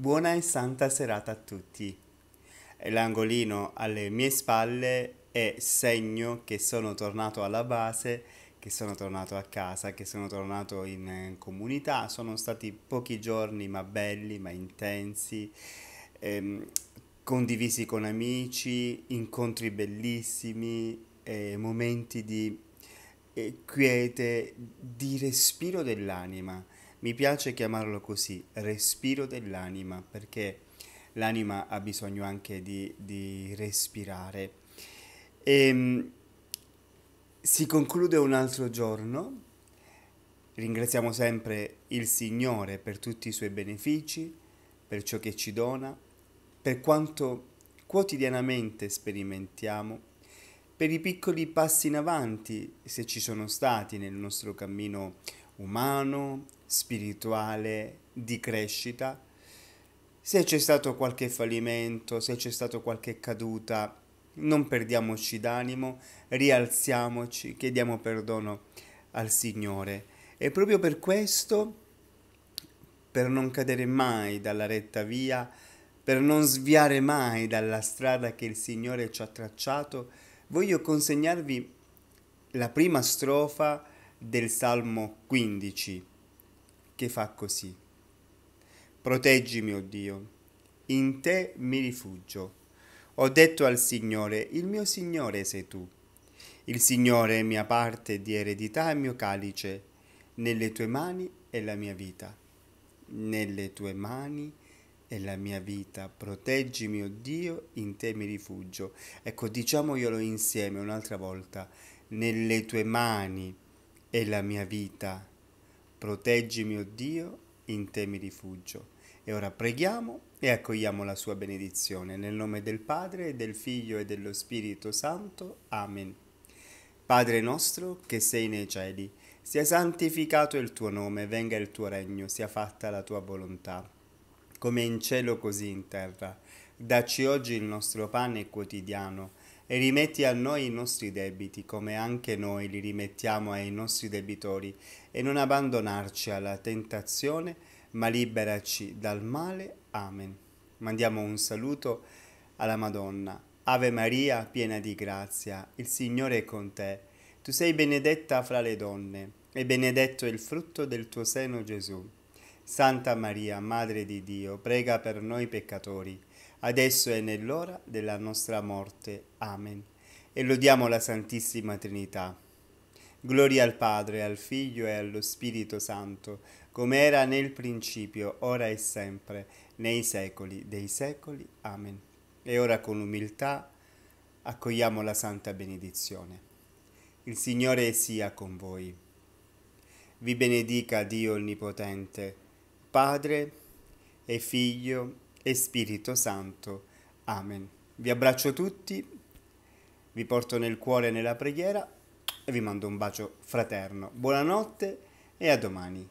Buona e santa serata a tutti. L'angolino alle mie spalle è segno che sono tornato alla base, che sono tornato a casa, che sono tornato in eh, comunità. Sono stati pochi giorni ma belli, ma intensi, ehm, condivisi con amici, incontri bellissimi, eh, momenti di eh, quiete, di respiro dell'anima mi piace chiamarlo così, respiro dell'anima, perché l'anima ha bisogno anche di, di respirare. E, ehm, si conclude un altro giorno, ringraziamo sempre il Signore per tutti i suoi benefici, per ciò che ci dona, per quanto quotidianamente sperimentiamo, per i piccoli passi in avanti, se ci sono stati nel nostro cammino umano, spirituale di crescita, se c'è stato qualche fallimento, se c'è stata qualche caduta, non perdiamoci d'animo, rialziamoci, chiediamo perdono al Signore. E proprio per questo, per non cadere mai dalla retta via, per non sviare mai dalla strada che il Signore ci ha tracciato, voglio consegnarvi la prima strofa del Salmo 15 che fa così. Proteggimi, o oh Dio, in te mi rifugio. Ho detto al Signore, il mio Signore sei tu. Il Signore è mia parte di eredità e mio calice, nelle tue mani è la mia vita. Nelle tue mani è la mia vita, proteggimi, o oh Dio, in te mi rifugio. Ecco, diciamoglielo insieme un'altra volta. Nelle tue mani è la mia vita Proteggimi, oh Dio, in te mi rifugio. E ora preghiamo e accogliamo la sua benedizione. Nel nome del Padre, del Figlio e dello Spirito Santo. Amen. Padre nostro che sei nei cieli, sia santificato il tuo nome, venga il tuo regno, sia fatta la tua volontà, come in cielo così in terra. Dacci oggi il nostro pane quotidiano e rimetti a noi i nostri debiti come anche noi li rimettiamo ai nostri debitori e non abbandonarci alla tentazione, ma liberaci dal male. Amen. Mandiamo un saluto alla Madonna. Ave Maria, piena di grazia, il Signore è con te. Tu sei benedetta fra le donne e benedetto è il frutto del tuo seno Gesù. Santa Maria, Madre di Dio, prega per noi peccatori adesso e nell'ora della nostra morte. Amen. E lodiamo la Santissima Trinità. Gloria al Padre, al Figlio e allo Spirito Santo, come era nel principio, ora e sempre, nei secoli dei secoli. Amen. E ora con umiltà accogliamo la Santa Benedizione. Il Signore sia con voi. Vi benedica Dio Onnipotente, Padre e Figlio e Spirito Santo. Amen. Vi abbraccio tutti, vi porto nel cuore nella preghiera e vi mando un bacio fraterno. Buonanotte e a domani.